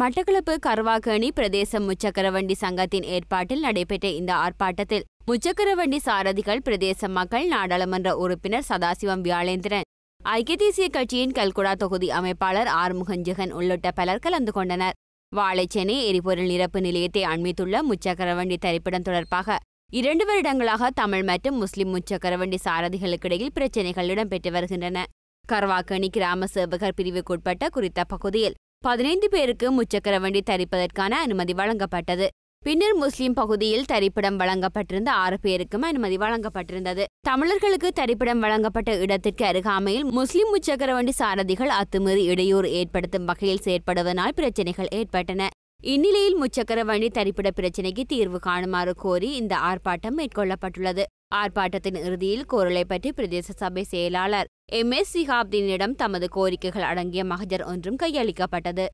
மட்டக்களப்பு கர்வாகணி பிரதேசம் முச்சக்கரவண்டி சங்கத்தின் ஏற்பாட்டில் நடைபெற்ற இந்த ஆர்ப்பாட்டத்தில் முச்சக்கரவண்டி சாரதிகள் பிரதேச மக்கள் நாடாளுமன்ற உறுப்பினர் சதாசிவம் வியாழேந்திரன் ஐக்கிய தேசிய கட்சியின் கல்குடா தொகுதி அமைப்பாளர் ஆர் முகஞ்சகன் உள்ளிட்ட பலர் கலந்து கொண்டனர் வாழைச்சேனை எரிபொருள் நிரப்பு நிலையத்தை அண்மித்துள்ள முச்சக்கரவண்டி தரிப்பிடம் தொடர்பாக இரண்டு வருடங்களாக தமிழ் மற்றும் முஸ்லிம் முச்சக்கரவண்டி சாரதிகளுக்கிடையில் பிரச்சினைகள் இடம்பெற்று வருகின்றன கர்வாக்கணி கிராம சேவகர் பிரிவுக்குட்பட்ட குறித்த பகுதியில் பதினைந்து பேருக்கு முச்சக்கர வண்டி தரிப்பதற்கான அனுமதி வழங்கப்பட்டது பின்னர் முஸ்லிம் பகுதியில் தரிப்பிடம் வழங்கப்பட்டிருந்த ஆறு பேருக்கும் அனுமதி வழங்கப்பட்டிருந்தது தமிழர்களுக்கு தரிப்பிடம் வழங்கப்பட்ட இடத்திற்கு அருகாமையில் முஸ்லிம் முச்சக்கர வண்டி சாரதிகள் அத்துமீறி இடையூறு ஏற்படுத்தும் வகையில் செயற்படுவதனால் பிரச்சனைகள் ஏற்பட்டன இந்நிலையில் முச்சக்கர வண்டி தரிப்பிட பிரச்சனைக்கு தீர்வு காணுமாறு கோரி இந்த ஆர்ப்பாட்டம் மேற்கொள்ளப்பட்டுள்ளது ஆர்ப்பாட்டத்தின் இறுதியில் குரலை பற்றி பிரதேச சபை செயலாளர் எம் எஸ் சிஹாப்தீனிடம் தமது கோரிக்கைகள் அடங்கிய மகஜர் ஒன்றும் கையளிக்கப்பட்டது